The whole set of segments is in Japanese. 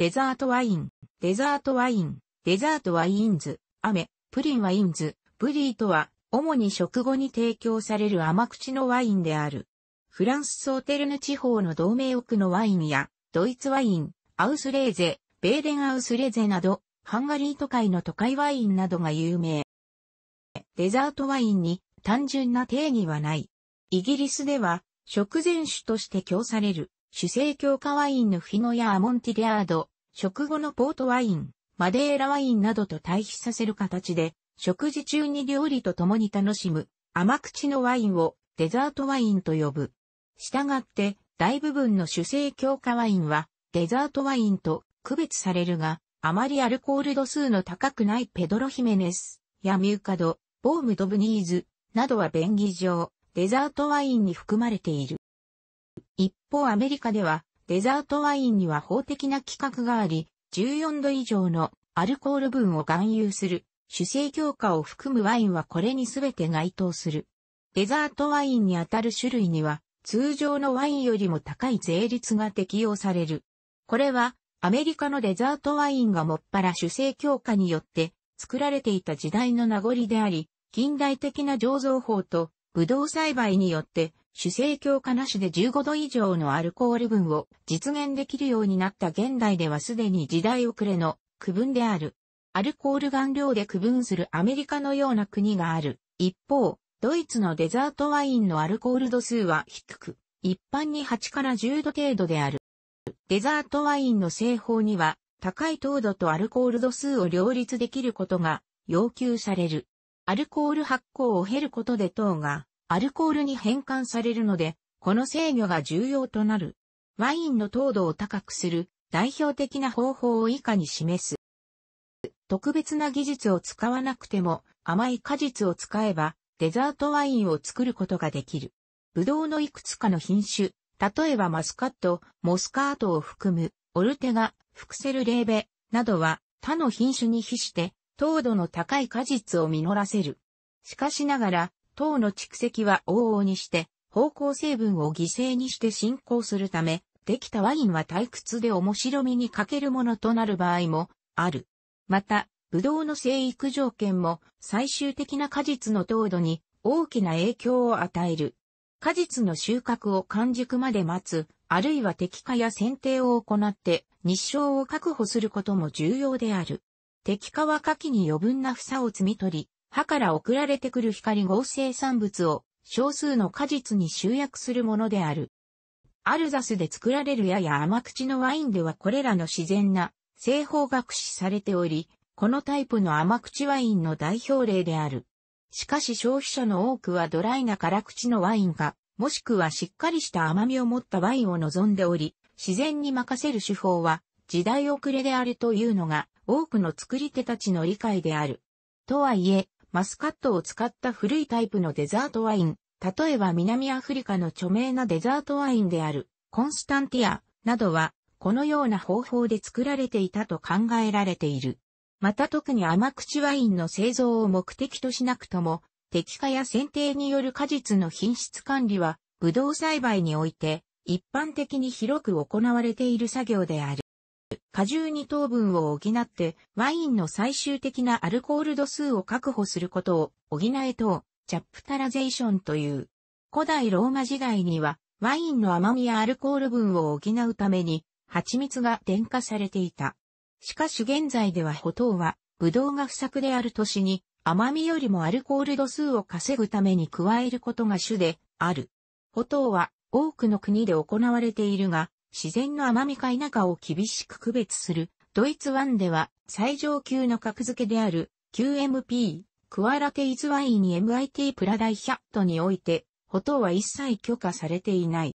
デザートワイン、デザートワイン、デザートワインズ、雨、プリンワインズ、ブリーとは、主に食後に提供される甘口のワインである。フランスソーテルヌ地方の同盟奥のワインや、ドイツワイン、アウスレーゼ、ベーデンアウスレーゼなど、ハンガリー都会の都会ワインなどが有名。デザートワインに単純な定義はない。イギリスでは食前酒として供される主成強化ワインのフィノやアモンティリアード、食後のポートワイン、マデーラワインなどと対比させる形で、食事中に料理と共に楽しむ甘口のワインをデザートワインと呼ぶ。したがって、大部分の主成強化ワインはデザートワインと区別されるが、あまりアルコール度数の高くないペドロヒメネスやミューカド、ボームドブニーズなどは便宜上、デザートワインに含まれている。一方アメリカでは、デザートワインには法的な規格があり、14度以上のアルコール分を含有する、主成強化を含むワインはこれに全て該当する。デザートワインにあたる種類には、通常のワインよりも高い税率が適用される。これは、アメリカのデザートワインがもっぱら主成強化によって作られていた時代の名残であり、近代的な醸造法と、ブドウ栽培によって主成強化なしで15度以上のアルコール分を実現できるようになった現代ではすでに時代遅れの区分である。アルコール顔料で区分するアメリカのような国がある。一方、ドイツのデザートワインのアルコール度数は低く、一般に8から10度程度である。デザートワインの製法には、高い糖度とアルコール度数を両立できることが要求される。アルコール発酵を経ることで糖がアルコールに変換されるので、この制御が重要となる。ワインの糖度を高くする代表的な方法を以下に示す。特別な技術を使わなくても甘い果実を使えばデザートワインを作ることができる。ブドウのいくつかの品種、例えばマスカット、モスカートを含むオルテガ、フクセルレーベなどは他の品種に比して糖度の高い果実を実らせる。しかしながら糖の蓄積は往々にして、方向成分を犠牲にして進行するため、できたワインは退屈で面白みに欠けるものとなる場合もある。また、ブドウの生育条件も最終的な果実の糖度に大きな影響を与える。果実の収穫を完熟まで待つ、あるいは摘化や剪定を行って日照を確保することも重要である。摘化は下記に余分な房を摘み取り、歯から送られてくる光合成産物を少数の果実に集約するものである。アルザスで作られるやや甘口のワインではこれらの自然な製法が駆使されており、このタイプの甘口ワインの代表例である。しかし消費者の多くはドライな辛口のワインか、もしくはしっかりした甘みを持ったワインを望んでおり、自然に任せる手法は時代遅れであるというのが多くの作り手たちの理解である。とはいえ、マスカットを使った古いタイプのデザートワイン、例えば南アフリカの著名なデザートワインであるコンスタンティアなどはこのような方法で作られていたと考えられている。また特に甘口ワインの製造を目的としなくとも、適化や選定による果実の品質管理は、ブドウ栽培において、一般的に広く行われている作業である。果汁に糖分を補って、ワインの最終的なアルコール度数を確保することを補え糖、チャップタラゼーションという。古代ローマ時代には、ワインの甘みやアルコール分を補うために、蜂蜜が添加されていた。しかし現在ではほとうは、ブドウが不作である年に、甘みよりもアルコール度数を稼ぐために加えることが主である。ほとうは、多くの国で行われているが、自然の甘みか否かを厳しく区別する。ドイツ湾では最上級の格付けである QMP、クワラテイズワインに MIT プラダイヒャットにおいて、ほとは一切許可されていない。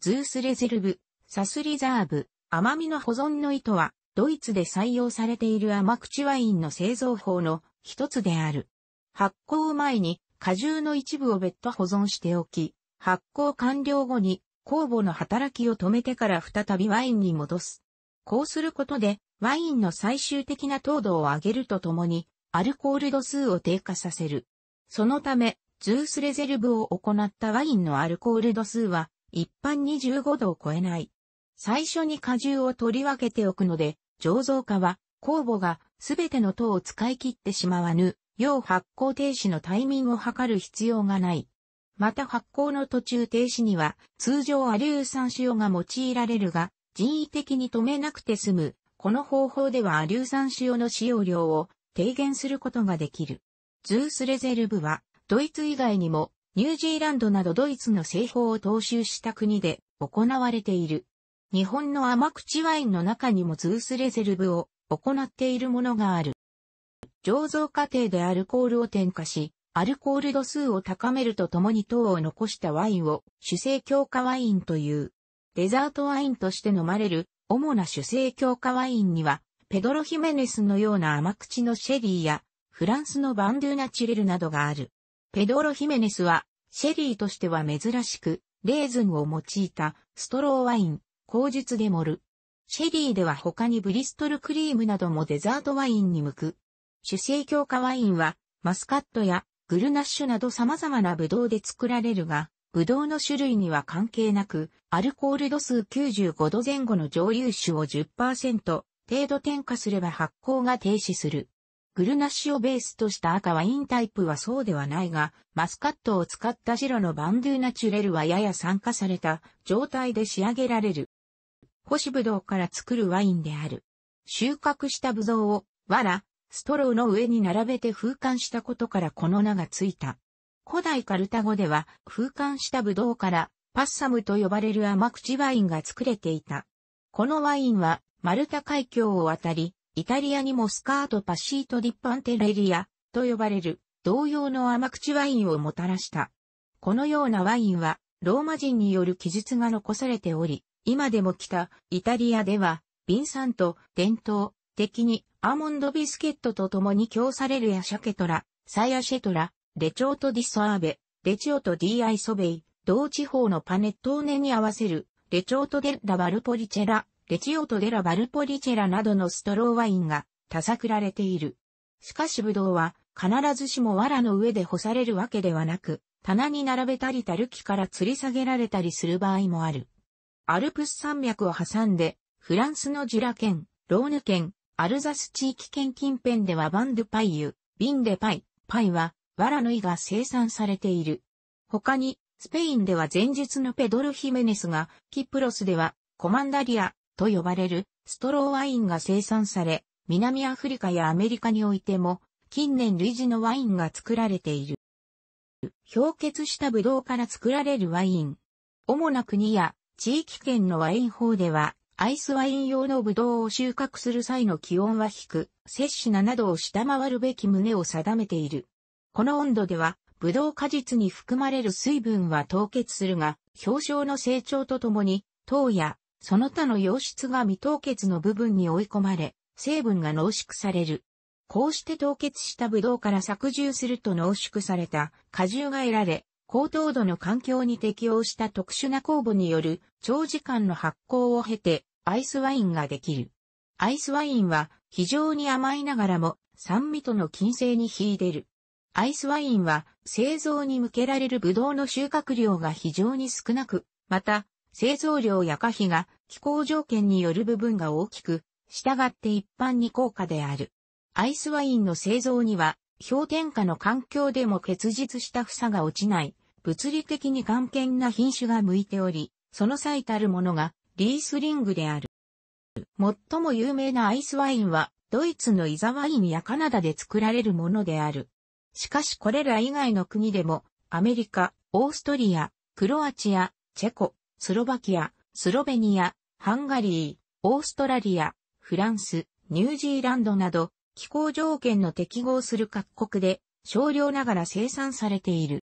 ズースレゼルブ、サスリザーブ、甘みの保存の意図は、ドイツで採用されている甘口ワインの製造法の一つである。発酵前に果汁の一部を別途保存しておき、発酵完了後に酵母の働きを止めてから再びワインに戻す。こうすることで、ワインの最終的な糖度を上げるとともに、アルコール度数を低下させる。そのため、ズースレゼルブを行ったワインのアルコール度数は、一般25度を超えない。最初に果汁を取り分けておくので、醸造家は、酵母がすべての糖を使い切ってしまわぬ、要発酵停止のタイミングを測る必要がない。また発酵の途中停止には、通常アリュー酸塩が用いられるが、人為的に止めなくて済む。この方法ではアリュー酸塩の使用量を低減することができる。ズースレゼルブは、ドイツ以外にも、ニュージーランドなどドイツの製法を踏襲した国で行われている。日本の甘口ワインの中にもズースレゼルブを行っているものがある。醸造過程でアルコールを添加し、アルコール度数を高めるとともに糖を残したワインを主成強化ワインという。デザートワインとして飲まれる主な主成強化ワインには、ペドロ・ヒメネスのような甘口のシェリーや、フランスのバンドゥーナチレルなどがある。ペドロ・ヒメネスは、シェリーとしては珍しく、レーズンを用いたストローワイン、口述で盛る。シェリーでは他にブリストルクリームなどもデザートワインに向く。主成強化ワインは、マスカットやグルナッシュなど様々なブドウで作られるが、ブドウの種類には関係なく、アルコール度数95度前後の蒸留酒を10%程度添加すれば発酵が停止する。グルナッシュをベースとした赤ワインタイプはそうではないが、マスカットを使った白のバンドゥーナチュレルはやや酸化された状態で仕上げられる。干しブドウから作るワインである。収穫したブドウを、藁、ストローの上に並べて風管したことからこの名がついた。古代カルタ語では風管したブドウからパッサムと呼ばれる甘口ワインが作れていた。このワインはマルタ海峡を渡り、イタリアにもスカートパシートディッパンテレリアと呼ばれる同様の甘口ワインをもたらした。このようなワインはローマ人による記述が残されており、今でも北イタリアでは、ビンサンと伝統的にアーモンドビスケットと共に供されるやシャケトラ、サヤシェトラ、レチョートディソアーベ、レチオとディアイソベイ、同地方のパネットーネに合わせる、レチョートデラバルポリチェラ、レチオとデラバルポリチェラなどのストローワインが多作られている。しかしブドウは必ずしも藁の上で干されるわけではなく、棚に並べたりたる木から吊り下げられたりする場合もある。アルプス山脈を挟んで、フランスのジュラ県、ローヌ県、アルザス地域圏近辺ではバンドゥパイユ、ビンデパイ、パイは、ワラのイが生産されている。他に、スペインでは前述のペドル・ヒメネスが、キプロスでは、コマンダリア、と呼ばれる、ストローワインが生産され、南アフリカやアメリカにおいても、近年類似のワインが作られている。氷結したブドウから作られるワイン。主な国や地域圏のワイン法では、アイスワイン用のブドウを収穫する際の気温は低く、摂氏7度を下回るべき旨を定めている。この温度では、ブドウ果実に含まれる水分は凍結するが、氷床の成長とともに、糖や、その他の溶質が未凍結の部分に追い込まれ、成分が濃縮される。こうして凍結したブドウから削汁すると濃縮された果汁が得られ、高糖度の環境に適応した特殊な酵母による長時間の発酵を経てアイスワインができる。アイスワインは非常に甘いながらも酸味との均性に秀でる。アイスワインは製造に向けられるブドウの収穫量が非常に少なく、また製造量や可否が気候条件による部分が大きく、従って一般に高価である。アイスワインの製造には氷点下の環境でも結実した房が落ちない物理的に簡健な品種が向いており、その最たるものがリースリングである。最も有名なアイスワインは、ドイツのイザワインやカナダで作られるものである。しかしこれら以外の国でも、アメリカ、オーストリア、クロアチア、チェコ、スロバキア、スロベニア、ハンガリー、オーストラリア、フランス、ニュージーランドなど、気候条件の適合する各国で少量ながら生産されている。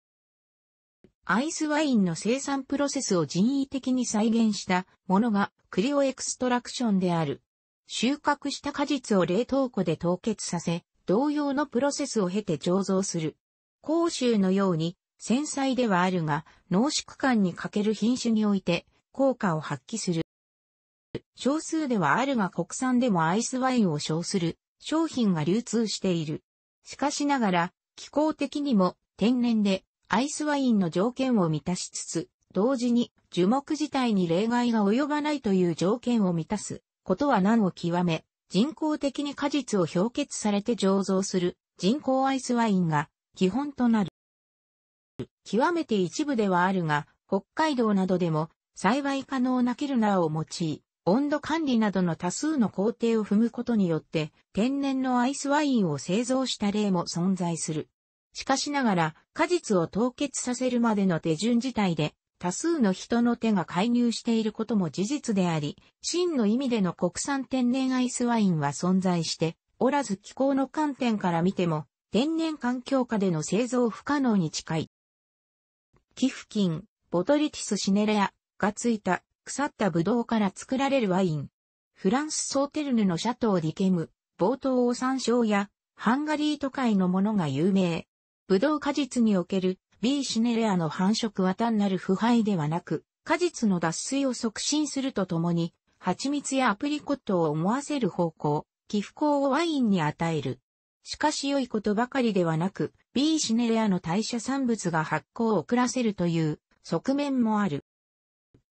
アイスワインの生産プロセスを人為的に再現したものがクリオエクストラクションである。収穫した果実を冷凍庫で凍結させ、同様のプロセスを経て醸造する。甲州のように繊細ではあるが、濃縮感に欠ける品種において効果を発揮する。少数ではあるが国産でもアイスワインを称する商品が流通している。しかしながら、気候的にも天然でアイスワインの条件を満たしつつ、同時に樹木自体に例外が及ばないという条件を満たすことは難を極め、人工的に果実を氷結されて醸造する人工アイスワインが基本となる。極めて一部ではあるが、北海道などでも栽培可能なキルナーを用い、温度管理などの多数の工程を踏むことによって、天然のアイスワインを製造した例も存在する。しかしながら、果実を凍結させるまでの手順自体で、多数の人の手が介入していることも事実であり、真の意味での国産天然アイスワインは存在しておらず気候の観点から見ても、天然環境下での製造不可能に近い。寄付金、ボトリティスシネレアがついた腐ったブドウから作られるワイン。フランスソーテルヌのシャトーディケム、冒頭を参照や、ハンガリー都会のものが有名。ブドウ果実における B シネレアの繁殖は単なる腐敗ではなく、果実の脱水を促進するとともに、蜂蜜やアプリコットを思わせる方向、寄付口をワインに与える。しかし良いことばかりではなく、B シネレアの代謝産物が発酵を遅らせるという側面もある。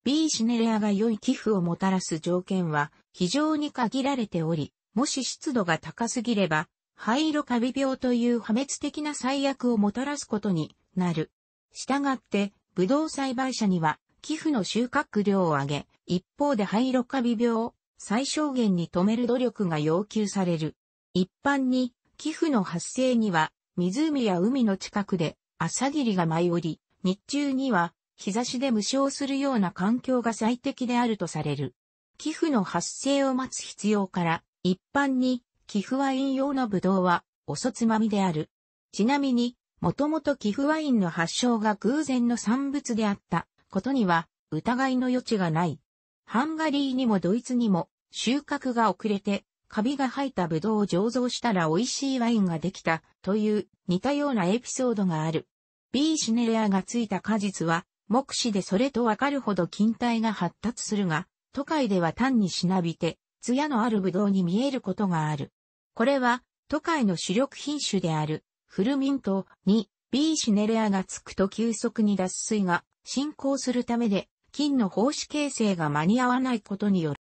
B シネレアが良い寄付をもたらす条件は非常に限られており、もし湿度が高すぎれば灰色カビ病という破滅的な最悪をもたらすことになる。したがって、ブドウ栽培者には寄付の収穫量を上げ、一方で灰色カビ病を最小限に止める努力が要求される。一般に寄付の発生には湖や海の近くで朝霧が舞い降り、日中には日差しで無償するような環境が最適であるとされる。寄付の発生を待つ必要から一般に寄付ワイン用のブドウは、おそつまみである。ちなみに、もともと寄付ワインの発祥が偶然の産物であったことには疑いの余地がない。ハンガリーにもドイツにも収穫が遅れてカビが生えたブドウを醸造したら美味しいワインができたという似たようなエピソードがある。B シネレアがついた果実は目視でそれとわかるほど近帯が発達するが、都会では単にしなびて、艶のあるブドウに見えることがある。これは、都会の主力品種である、フルミントに B シネレアがつくと急速に脱水が進行するためで、菌の胞子形成が間に合わないことによ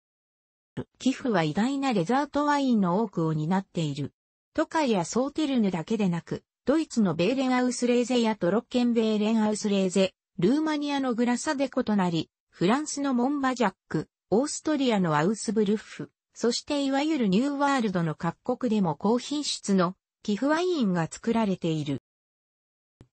る。寄付は偉大なレザートワインの多くを担っている。都会やソーテルヌだけでなく、ドイツのベーレンアウスレーゼやトロッケンベーレンアウスレーゼ、ルーマニアのグラサデコとなり、フランスのモンバジャック、オーストリアのアウスブルッフ、そしていわゆるニューワールドの各国でも高品質の寄付ワインが作られている。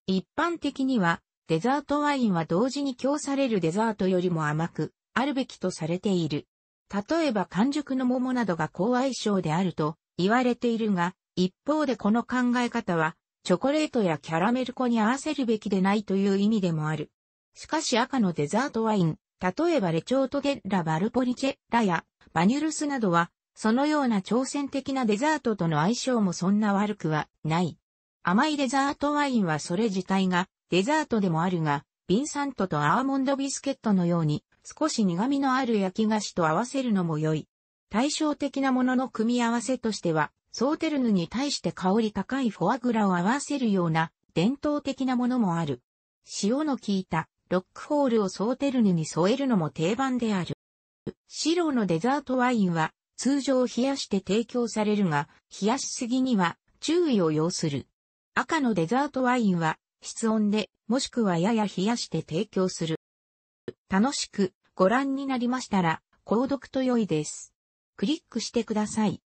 一般的にはデザートワインは同時に供されるデザートよりも甘く、あるべきとされている。例えば完熟の桃などが高相性であると言われているが、一方でこの考え方は、チョコレートやキャラメル粉に合わせるべきでないという意味でもある。しかし赤のデザートワイン、例えばレチョートデッラ・バルポリチェラやバニュルスなどは、そのような挑戦的なデザートとの相性もそんな悪くはない。甘いデザートワインはそれ自体がデザートでもあるが、ビンサントとアーモンドビスケットのように少し苦味のある焼き菓子と合わせるのも良い。対照的なものの組み合わせとしては、ソーテルヌに対して香り高いフォアグラを合わせるような伝統的なものもある。塩の効いたロックホールをソーテルヌに添えるのも定番である。白のデザートワインは通常冷やして提供されるが、冷やしすぎには注意を要する。赤のデザートワインは室温でもしくはやや冷やして提供する。楽しくご覧になりましたら、購読と良いです。クリックしてください。